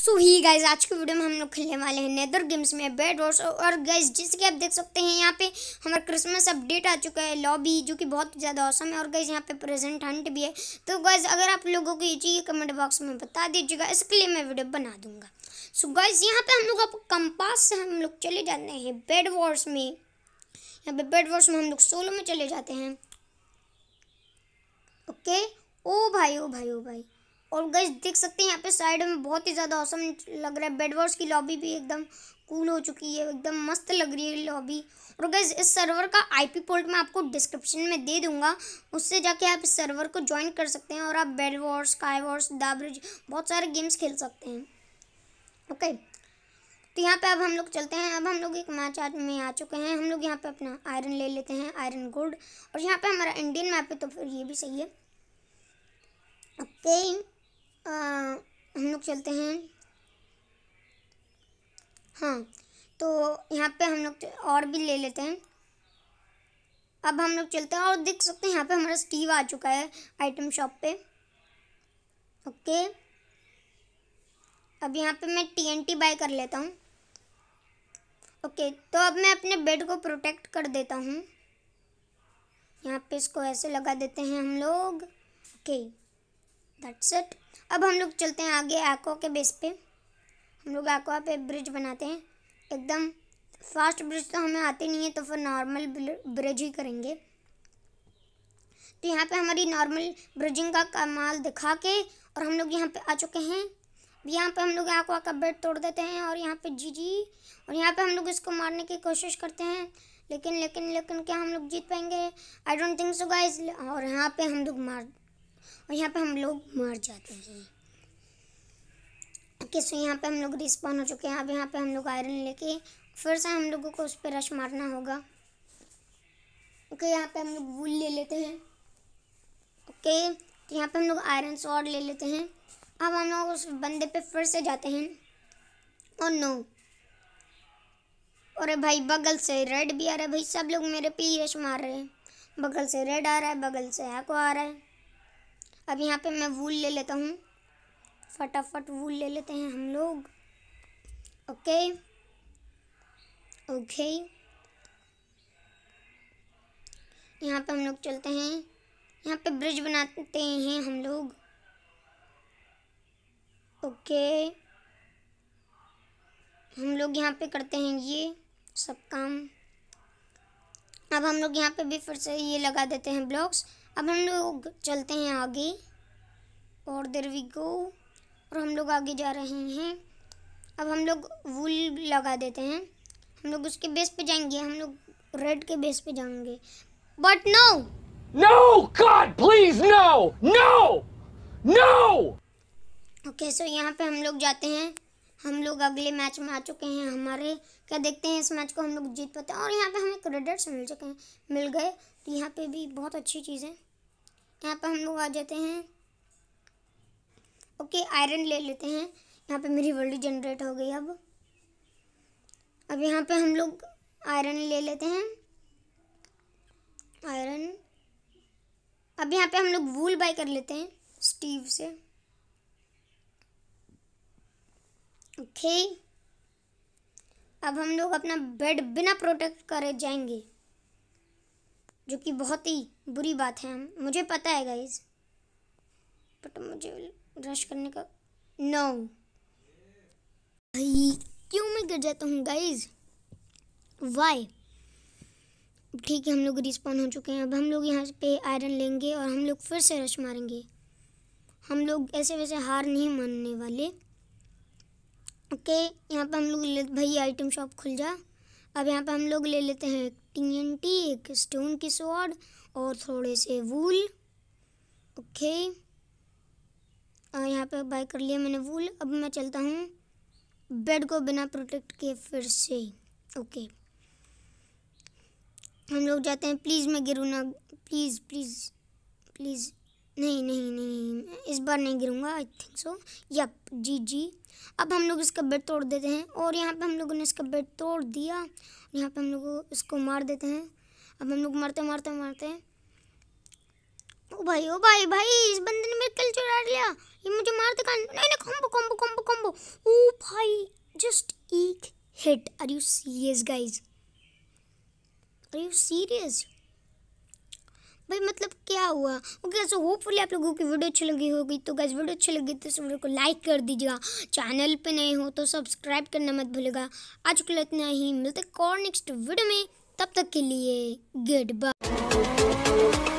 सो ही guys आज के video में हम लोग खेलने वाले हैं नेदर गेम्स में बेड वॉर्स और गाइज जैसे कि आप देख सकते हैं यहाँ पे हमारा क्रिसमस अपडेट आ चुका है लॉबी जो कि बहुत ज़्यादा औसम है और गाइज यहाँ पे प्रेजेंट हंट भी है तो गाइज अगर आप लोगों को ये चाहिए कमेंट बॉक्स में बता दीजिएगा इसके लिए मैं वीडियो बना दूंगा सो गाइज यहाँ पर हम लोग आप कंपास से हम लोग चले जाते हैं बेड वॉर्स में यहाँ पे बेड वॉर्स में हम लोग सोलो में चले जाते हैं ओके ओ भाई ओ भाई ओ भाई और गैस देख सकते हैं यहाँ पे साइड में बहुत ही ज़्यादा औसम लग रहा है बेडवर्स की लॉबी भी एकदम कूल हो चुकी है एकदम मस्त लग रही है लॉबी और गैस इस सर्वर का आईपी पोर्ट मैं आपको डिस्क्रिप्शन में दे दूंगा उससे जाके आप इस सर्वर को ज्वाइन कर सकते हैं और आप bed wars sky wars the bridge बहुत सारे गेम्स खेल सकते हैं ओके okay. तो यहाँ पे अब हम लोग चलते हैं अब हम लोग एक मैच में आ चुके हैं हम लोग यहाँ पे अपना आयरन ले लेते हैं आयरन गोल्ड और यहाँ पे हमारा इंडियन मैप है तो फिर ये भी सही है ओके okay. हम लोग चलते हैं हाँ तो यहाँ पे हम लोग और भी ले लेते हैं अब हम लोग चलते हैं और देख सकते हैं यहाँ पे हमारा स्टीव आ चुका है आइटम शॉप पे ओके अब यहाँ पे मैं टीएनटी बाय कर लेता हूँ ओके तो अब मैं अपने बेड को प्रोटेक्ट कर देता हूँ यहाँ पे इसको ऐसे लगा देते हैं हम लोग ओके दैट्स इट अब हम लोग चलते हैं आगे एक्वा के बेस पे हम लोग एक्वा पे ब्रिज बनाते हैं एकदम फास्ट ब्रिज तो हमें आते नहीं है तो फिर नॉर्मल ब्रिज ही करेंगे तो यहाँ पे हमारी नॉर्मल ब्रिजिंग का कमाल दिखा के और हम लोग यहाँ पे आ चुके हैं यहाँ पे हम लोग एक्वा का बेड तोड़ देते हैं और यहाँ पे जी जी और यहाँ पे हम लोग इसको मारने की कोशिश करते हैं लेकिन लेकिन लेकिन क्या हम लोग जीत पाएंगे I don't think so guys और यहाँ पे हम लोग मार और यहाँ पे हम लोग मर जाते हैं ओके सो यहाँ पे हम लोग रिस्पॉन हो चुके हैं अब यहाँ पे हम लोग आयरन लेके फिर से हम लोगों को उस पर रश मारना होगा ओके यहाँ पे हम लोग वूल ले लेते हैं ओके तो यहाँ पे हम लोग आयरन सॉर्ड ले लेते हैं अब हम लोग उस बंदे पे फिर से जाते हैं और oh, नो अरे भाई बगल से रेड भी आ रहा है भाई सब लोग मेरे पे ही रश मार रहे हैं बगल से रेड आ रहा है बगल से एक्वा आ रहा है अब यहाँ पे मैं वूल ले लेता हूँ फटाफट वूल ले लेते हैं हम लोग ओके ओके यहाँ पे हम लोग चलते हैं यहाँ पे ब्रिज बनाते हैं हम लोग ओके हम लोग यहाँ पे करते हैं ये सब काम अब हम लोग यहाँ पे भी फिर से ये लगा देते हैं ब्लॉक्स अब हम लोग चलते हैं आगे और देर वी गो और हम लोग आगे जा रहे हैं अब हम लोग वूल लगा देते हैं हम लोग उसके बेस पे जाएंगे हम लोग रेड के बेस पे जाएंगे but no no god please no no no okay so यहाँ पे हम लोग जाते हैं हम लोग अगले मैच में आ चुके हैं हमारे क्या देखते हैं इस मैच को हम लोग जीत पाते हैं और यहाँ पे हमें क्रेडिट्स मिल चुके हैं मिल गए तो यहाँ पे भी बहुत अच्छी चीज़ है यहाँ पर हम लोग आ जाते हैं ओके आयरन ले लेते हैं यहाँ पे मेरी वर्ल्ड जनरेट हो गई अब अब यहाँ पे हम लोग आयरन ले लेते हैं आयरन अब यहाँ पे हम लोग वूल बाय कर लेते हैं स्टीव से ओके अब हम लोग अपना बेड बिना प्रोटेक्ट करे जाएंगे जो कि बहुत ही बुरी बात है मुझे पता है गाइज बट मुझे रश करने का नो भाई क्यों मैं गिर जाता हूँ गाइज वाई ठीक है हम लोग रिस्पॉन्ड हो चुके हैं अब हम लोग यहाँ पे आयरन लेंगे और हम लोग फिर से रश मारेंगे हम लोग ऐसे वैसे हार नहीं मानने वाले ओके यहाँ पे हम लोग ले भाई आइटम शॉप खुल जा अब यहाँ पे हम लोग ले लेते हैं टीएनटी एक स्टोन की स्वॉर्ड और थोड़े से वूल ओके हाँ, यहाँ पे बाय कर लिया मैंने वूल अब मैं चलता हूँ बेड को बिना प्रोटेक्ट के फिर से ओके हम लोग जाते हैं प्लीज़ मैं गिरूँ ना प्लीज़ प्लीज़ प्लीज़ नहीं नहीं नहीं इस बार नहीं गिरूँगा आई थिंक सो यप जी जी अब हम लोग इसका बेड तोड़ देते हैं और यहाँ पे हम लोगों ने इसका बेड तोड़ दिया यहाँ पे हम लोग इसको मार देते हैं अब हम लोग मारते मारते मारते हैं ओ भाई ओ भाई भाई इस बंदे ने मेरे कल चुरा लिया ये मुझे मार देगा नहीं नहीं कॉम्बो कॉम्बो कॉम्बो कॉम्बो ओ भाई जस्ट एक hit are you serious guys are you serious भाई मतलब क्या हुआ ओके सो होपफुली आप लोगों की वीडियो अच्छी लगी होगी तो गैस वीडियो अच्छी लगी तो इस वीडियो को लाइक कर दीजिएगा चैनल पे नए हो तो सब्सक्राइब करना मत भूलेगा आज के लिए इतना ही मिलते और नेक्स्ट वीडियो में तब तक के लिए गुड बाय